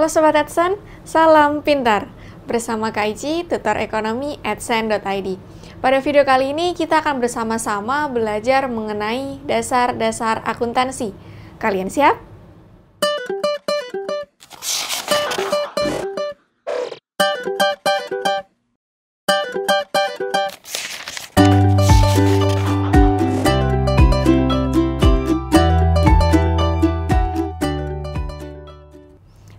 Halo Sobat Adsen, salam pintar! Bersama Kak tutor ekonomi adsen.id. Pada video kali ini kita akan bersama-sama belajar mengenai dasar-dasar akuntansi. Kalian siap?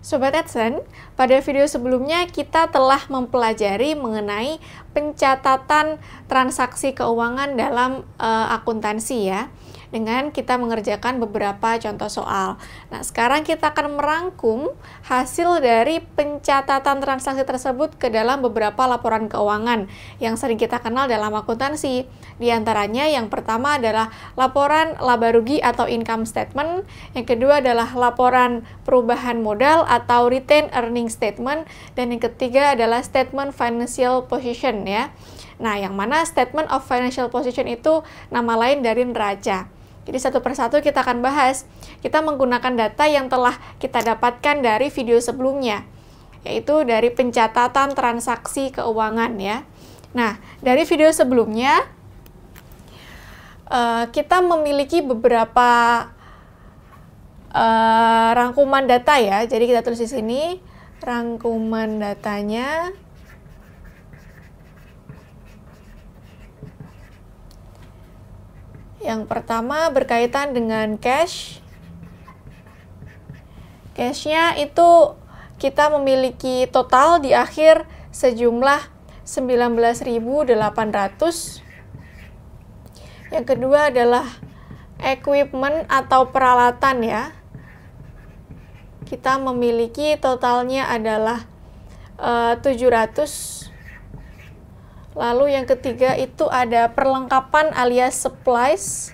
Sobat Edson, pada video sebelumnya kita telah mempelajari mengenai pencatatan transaksi keuangan dalam e, akuntansi ya dengan kita mengerjakan beberapa contoh soal. Nah, sekarang kita akan merangkum hasil dari pencatatan transaksi tersebut ke dalam beberapa laporan keuangan yang sering kita kenal dalam akuntansi. Di antaranya yang pertama adalah laporan laba rugi atau income statement, yang kedua adalah laporan perubahan modal atau retained earning statement, dan yang ketiga adalah statement financial position ya. Nah, yang mana statement of financial position itu nama lain dari neraca. Jadi satu persatu kita akan bahas. Kita menggunakan data yang telah kita dapatkan dari video sebelumnya, yaitu dari pencatatan transaksi keuangan ya. Nah, dari video sebelumnya eh, kita memiliki beberapa eh, rangkuman data ya. Jadi kita tulis di sini rangkuman datanya Yang pertama berkaitan dengan cash. Cashnya itu kita memiliki total di akhir sejumlah 19.800. Yang kedua adalah equipment atau peralatan ya. Kita memiliki totalnya adalah eh, uh, 700 Lalu yang ketiga itu ada perlengkapan alias supplies.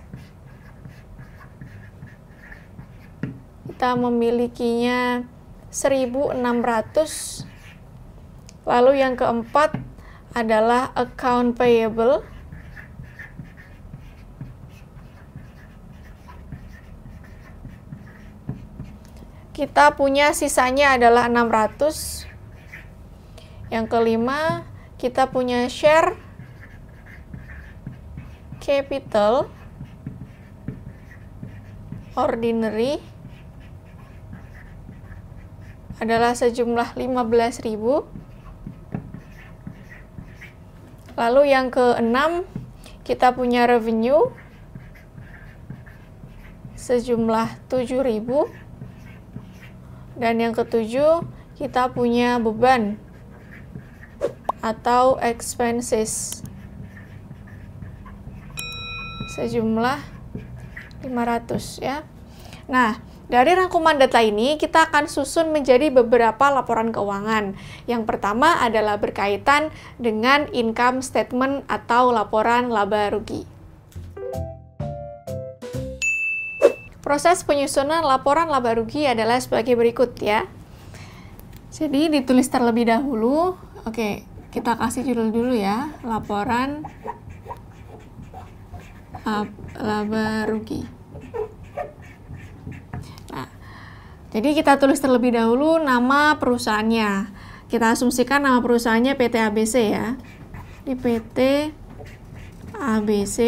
Kita memilikinya 1600. Lalu yang keempat adalah account payable. Kita punya sisanya adalah 600. Yang kelima kita punya share capital ordinary adalah sejumlah 15.000 lalu yang keenam kita punya revenue sejumlah 7.000 dan yang ketujuh kita punya beban atau expenses sejumlah 500 ya. Nah, dari rangkuman data ini, kita akan susun menjadi beberapa laporan keuangan. Yang pertama adalah berkaitan dengan income statement atau laporan laba rugi. Proses penyusunan laporan laba rugi adalah sebagai berikut ya. Jadi ditulis terlebih dahulu. Oke, kita kasih judul dulu ya laporan uh, laba rugi nah, jadi kita tulis terlebih dahulu nama perusahaannya kita asumsikan nama perusahaannya PT ABC ya di PT ABC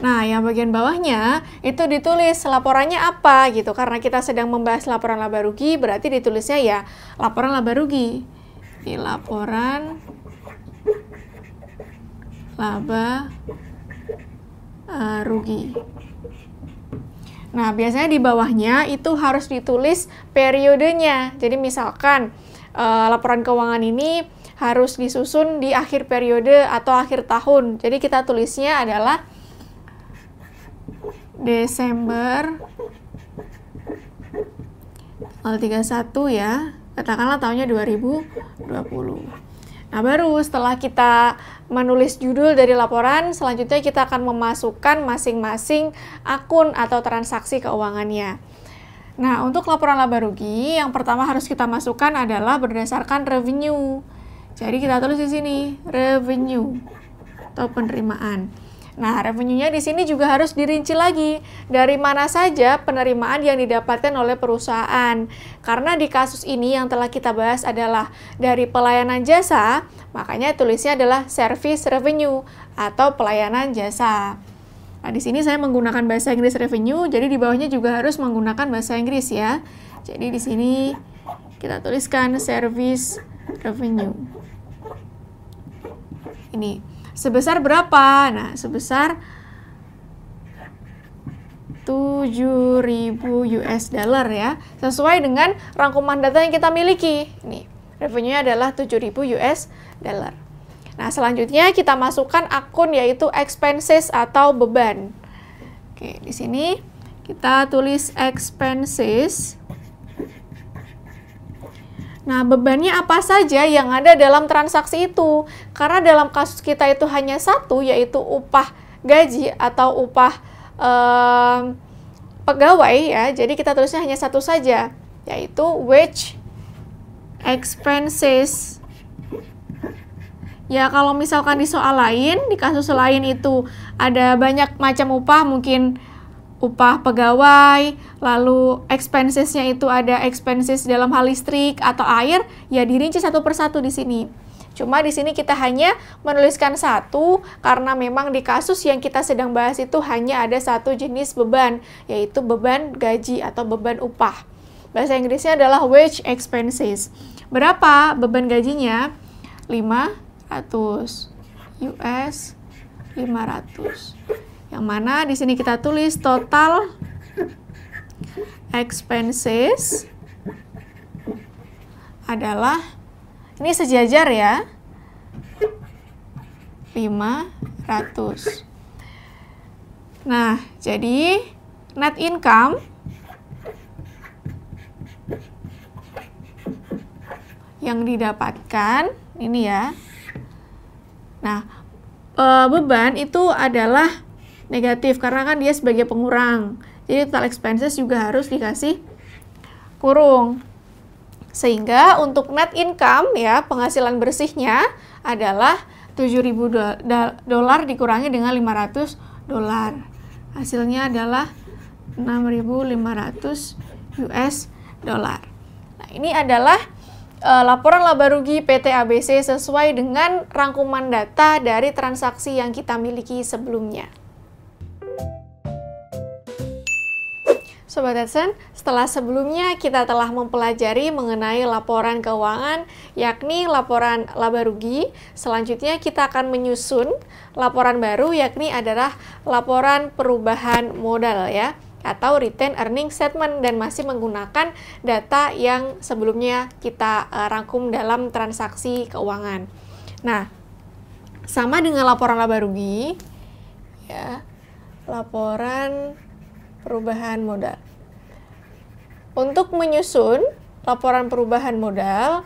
Nah, yang bagian bawahnya itu ditulis laporannya apa gitu. Karena kita sedang membahas laporan laba rugi, berarti ditulisnya ya laporan laba rugi di laporan laba uh, rugi. Nah, biasanya di bawahnya itu harus ditulis periodenya. Jadi misalkan uh, laporan keuangan ini harus disusun di akhir periode atau akhir tahun. Jadi kita tulisnya adalah Desember 31 ya katakanlah tahunnya 2020. Nah, baru setelah kita menulis judul dari laporan, selanjutnya kita akan memasukkan masing-masing akun atau transaksi keuangannya. Nah, untuk laporan laba rugi, yang pertama harus kita masukkan adalah berdasarkan revenue. Jadi kita tulis di sini revenue atau penerimaan. Nah, revenue-nya di sini juga harus dirinci lagi dari mana saja penerimaan yang didapatkan oleh perusahaan. Karena di kasus ini yang telah kita bahas adalah dari pelayanan jasa, makanya tulisnya adalah service revenue atau pelayanan jasa. Nah, di sini saya menggunakan bahasa Inggris revenue, jadi di bawahnya juga harus menggunakan bahasa Inggris ya. Jadi di sini kita tuliskan service revenue. Ini sebesar berapa? Nah, sebesar 7.000 US dollar ya, sesuai dengan rangkuman data yang kita miliki. Nih, revenue-nya adalah 7.000 US dollar. Nah, selanjutnya kita masukkan akun yaitu expenses atau beban. Oke, di sini kita tulis expenses Nah, bebannya apa saja yang ada dalam transaksi itu? Karena dalam kasus kita itu hanya satu, yaitu upah gaji atau upah um, pegawai ya. Jadi kita tulisnya hanya satu saja, yaitu wage expenses. Ya, kalau misalkan di soal lain, di kasus lain itu ada banyak macam upah, mungkin upah pegawai, lalu expensesnya itu ada expenses dalam hal listrik atau air, ya dirinci satu persatu di sini. Cuma di sini kita hanya menuliskan satu karena memang di kasus yang kita sedang bahas itu hanya ada satu jenis beban, yaitu beban gaji atau beban upah. Bahasa Inggrisnya adalah wage expenses. Berapa beban gajinya? 500 US 500 yang mana di sini kita tulis total expenses adalah ini sejajar ya. 500. Nah, jadi net income yang didapatkan ini ya. Nah, eh, beban itu adalah negatif karena kan dia sebagai pengurang. Jadi total expenses juga harus dikasih kurung. Sehingga untuk net income ya, penghasilan bersihnya adalah 7000 dolar dikurangi dengan 500 dolar. Hasilnya adalah 6500 US dolar. Nah, ini adalah uh, laporan laba rugi PT ABC sesuai dengan rangkuman data dari transaksi yang kita miliki sebelumnya. Sobat Edson, setelah sebelumnya kita telah mempelajari mengenai laporan keuangan, yakni laporan laba rugi. Selanjutnya kita akan menyusun laporan baru, yakni adalah laporan perubahan modal ya, atau return earning statement dan masih menggunakan data yang sebelumnya kita eh, rangkum dalam transaksi keuangan. Nah, sama dengan laporan laba rugi, ya, laporan perubahan modal. Untuk menyusun laporan perubahan modal,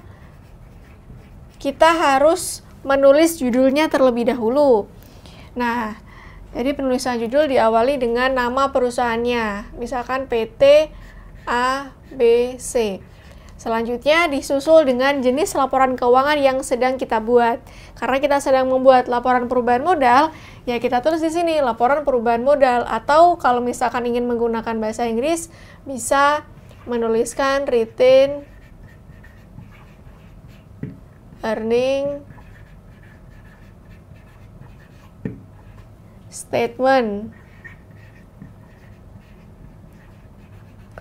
kita harus menulis judulnya terlebih dahulu. Nah, jadi penulisan judul diawali dengan nama perusahaannya, misalkan PT ABC. Selanjutnya disusul dengan jenis laporan keuangan yang sedang kita buat. Karena kita sedang membuat laporan perubahan modal, ya kita tulis di sini laporan perubahan modal atau kalau misalkan ingin menggunakan bahasa Inggris bisa menuliskan retain earning statement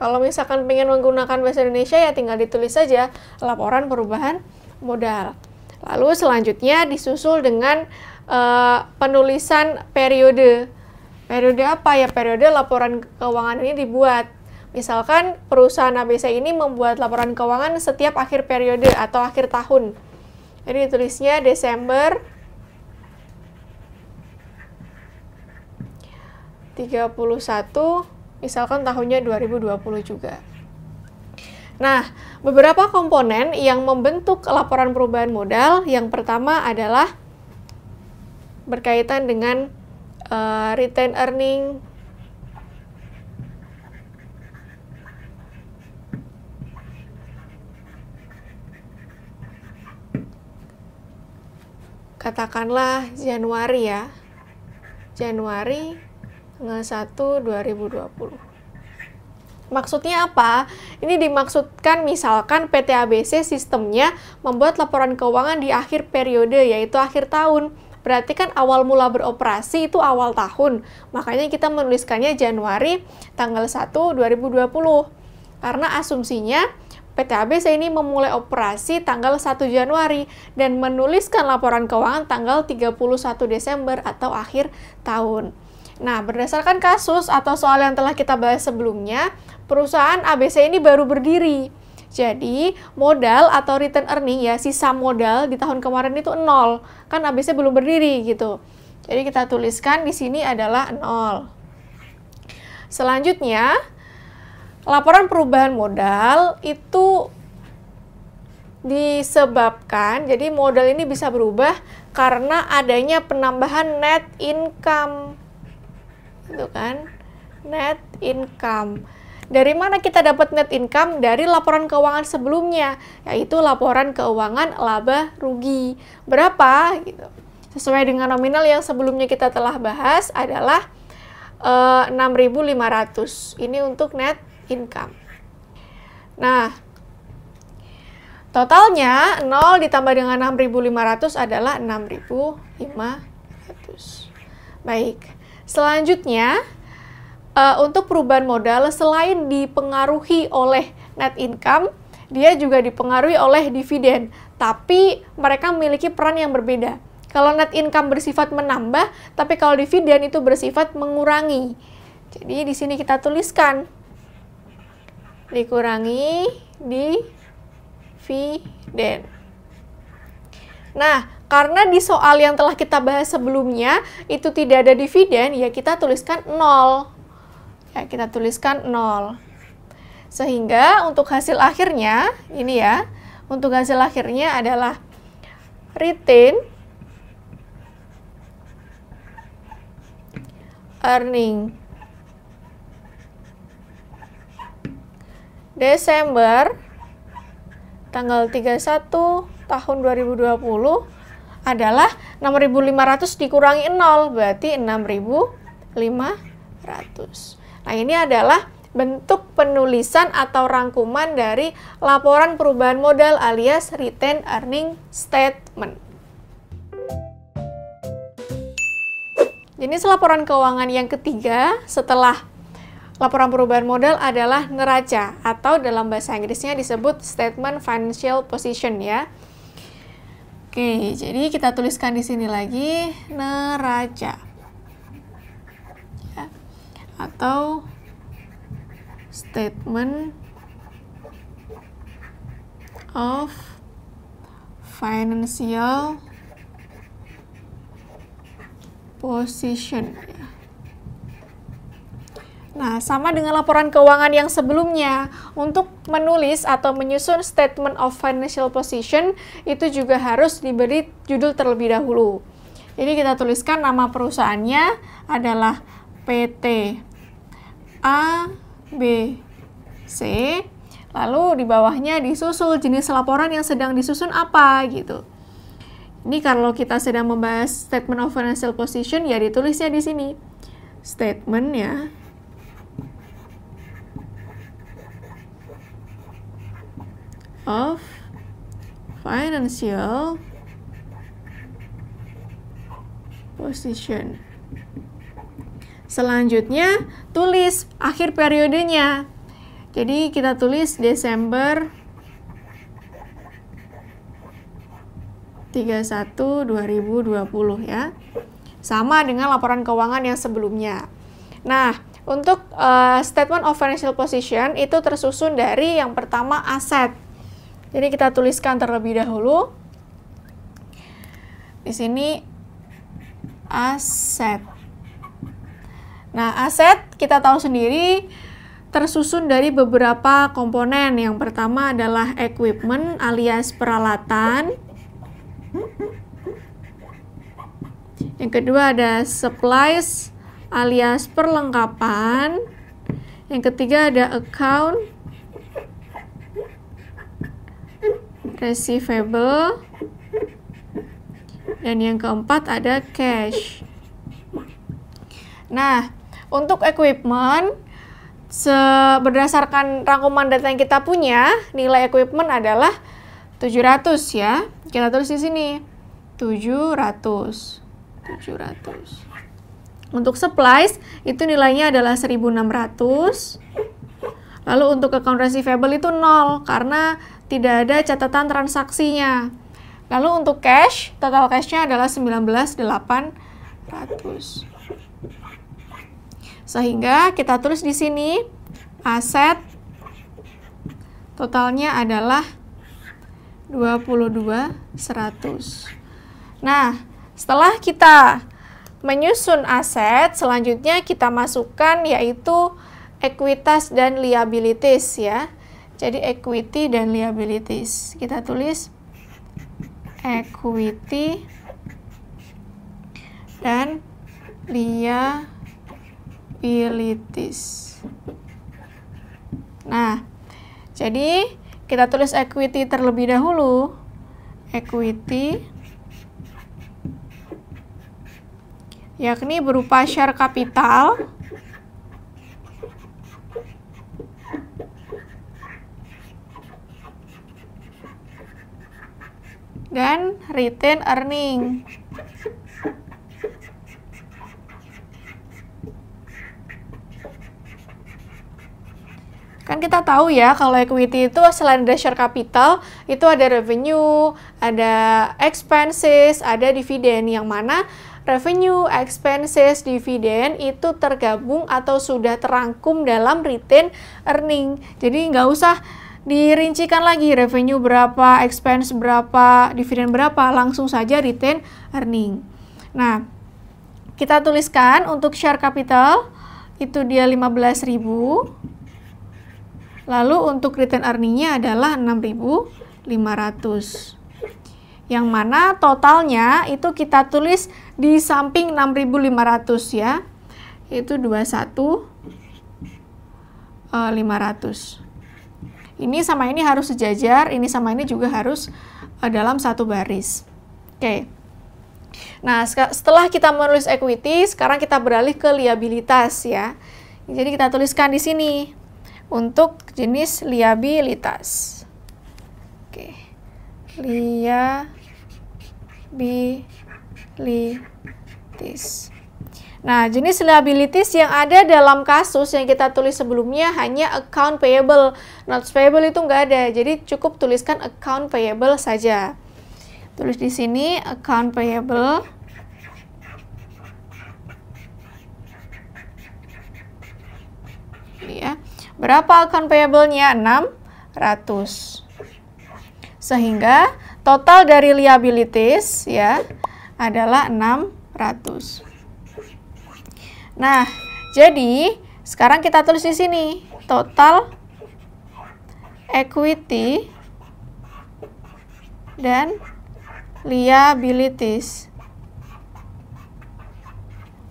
Kalau misalkan pengen menggunakan bahasa Indonesia ya tinggal ditulis saja laporan perubahan modal. Lalu selanjutnya disusul dengan uh, penulisan periode. Periode apa ya? Periode laporan keuangan ini dibuat. Misalkan perusahaan ABC ini membuat laporan keuangan setiap akhir periode atau akhir tahun. Jadi ditulisnya Desember 31 misalkan tahunnya 2020 juga. Nah, beberapa komponen yang membentuk laporan perubahan modal yang pertama adalah berkaitan dengan uh, return earning katakanlah Januari ya. Januari tanggal 1 2020 maksudnya apa? ini dimaksudkan misalkan PT ABC sistemnya membuat laporan keuangan di akhir periode yaitu akhir tahun berarti kan awal mula beroperasi itu awal tahun makanya kita menuliskannya Januari tanggal 1 2020 karena asumsinya PT ABC ini memulai operasi tanggal 1 Januari dan menuliskan laporan keuangan tanggal 31 Desember atau akhir tahun. Nah, berdasarkan kasus atau soal yang telah kita bahas sebelumnya, perusahaan ABC ini baru berdiri. Jadi, modal atau return earning ya, sisa modal di tahun kemarin itu nol. Kan ABC belum berdiri gitu. Jadi kita tuliskan di sini adalah nol. Selanjutnya, laporan perubahan modal itu disebabkan jadi modal ini bisa berubah karena adanya penambahan net income gitu kan net income dari mana kita dapat net income? Dari laporan keuangan sebelumnya, yaitu laporan keuangan laba rugi. Berapa gitu. Sesuai dengan nominal yang sebelumnya kita telah bahas adalah uh, eh, 6.500. Ini untuk net income. Nah, totalnya 0 ditambah dengan 6.500 adalah 6.500. Baik. Selanjutnya, uh, untuk perubahan modal selain dipengaruhi oleh net income, dia juga dipengaruhi oleh dividen, tapi mereka memiliki peran yang berbeda. Kalau net income bersifat menambah, tapi kalau dividen itu bersifat mengurangi. Jadi di sini kita tuliskan dikurangi di dividen. Nah, karena di soal yang telah kita bahas sebelumnya itu tidak ada dividen, ya kita tuliskan 0. Ya, kita tuliskan 0. Sehingga untuk hasil akhirnya, ini ya, untuk hasil akhirnya adalah retain earning Desember tanggal 31 tahun 2020 adalah 6500 dikurangi 0 berarti 6500. Nah, ini adalah bentuk penulisan atau rangkuman dari laporan perubahan modal alias retained earning statement. Jenis laporan keuangan yang ketiga setelah laporan perubahan modal adalah neraca atau dalam bahasa Inggrisnya disebut statement financial position ya. Oke, jadi kita tuliskan di sini lagi neraca. Ya. Atau statement of financial position ya. Nah, sama dengan laporan keuangan yang sebelumnya, untuk menulis atau menyusun statement of financial position itu juga harus diberi judul terlebih dahulu. Jadi kita tuliskan nama perusahaannya adalah PT A B C lalu di bawahnya disusul jenis laporan yang sedang disusun apa gitu. Ini kalau kita sedang membahas statement of financial position ya ditulisnya di sini. Statement ya of financial position. Selanjutnya, tulis akhir periodenya. Jadi, kita tulis Desember 31 2020 ya. Sama dengan laporan keuangan yang sebelumnya. Nah, untuk uh, statement of financial position itu tersusun dari yang pertama aset. Jadi kita tuliskan terlebih dahulu. Di sini aset. Nah, aset kita tahu sendiri tersusun dari beberapa komponen. Yang pertama adalah equipment alias peralatan. Yang kedua ada supplies alias perlengkapan. Yang ketiga ada account receivable dan yang keempat ada cash. Nah, untuk equipment berdasarkan rangkuman data yang kita punya, nilai equipment adalah 700 ya. Kita tulis di sini. 700. 700. Untuk supplies itu nilainya adalah 1600. Lalu untuk account receivable itu nol karena tidak ada catatan transaksinya. Lalu untuk cash, total cashnya adalah 19.800. Sehingga kita tulis di sini aset totalnya adalah 22.100. Nah, setelah kita menyusun aset, selanjutnya kita masukkan yaitu ekuitas dan liabilities ya. Jadi equity dan liabilities. Kita tulis equity dan liabilities. Nah, jadi kita tulis equity terlebih dahulu. Equity yakni berupa share kapital dan retain earning. Kan kita tahu ya kalau equity itu selain ada share capital, itu ada revenue, ada expenses, ada dividen yang mana revenue, expenses, dividen itu tergabung atau sudah terangkum dalam retain earning. Jadi nggak usah dirincikan lagi revenue berapa, expense berapa, dividen berapa, langsung saja retain earning. Nah, kita tuliskan untuk share capital itu dia 15.000. Lalu untuk return earningnya adalah 6.500. Yang mana totalnya itu kita tulis di samping 6.500 ya. Itu 21 500. Ini sama ini harus sejajar, ini sama ini juga harus uh, dalam satu baris. Oke. Okay. Nah, setelah kita menulis equity, sekarang kita beralih ke liabilitas ya. Jadi kita tuliskan di sini untuk jenis liabilitas. Oke. Liabilitas. Nah, jenis liabilities yang ada dalam kasus yang kita tulis sebelumnya hanya account payable. Notes payable itu nggak ada, jadi cukup tuliskan account payable saja. Tulis di sini account payable. Ya. Berapa account payable-nya? 600. Sehingga total dari liabilities ya adalah 600. Nah, jadi sekarang kita tulis di sini total equity dan liabilities.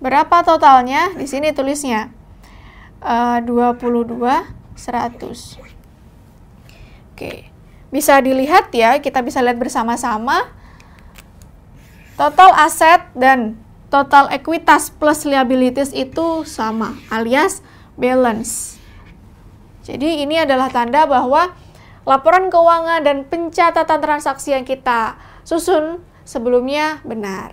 Berapa totalnya? Di sini tulisnya uh, 22 100. Oke. Bisa dilihat ya, kita bisa lihat bersama-sama total aset dan total ekuitas plus liabilities itu sama alias balance. Jadi ini adalah tanda bahwa laporan keuangan dan pencatatan transaksi yang kita susun sebelumnya benar.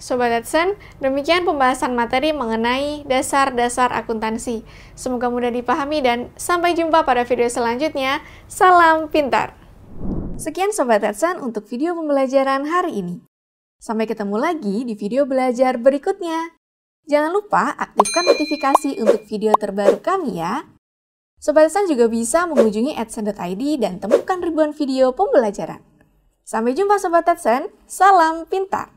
Sobat Edson, demikian pembahasan materi mengenai dasar-dasar akuntansi. Semoga mudah dipahami dan sampai jumpa pada video selanjutnya. Salam pintar! Sekian Sobat Edsan untuk video pembelajaran hari ini. Sampai ketemu lagi di video belajar berikutnya. Jangan lupa aktifkan notifikasi untuk video terbaru kami ya. Sobat Edsan juga bisa mengunjungi edsan.id dan temukan ribuan video pembelajaran. Sampai jumpa Sobat Edsan, salam pintar!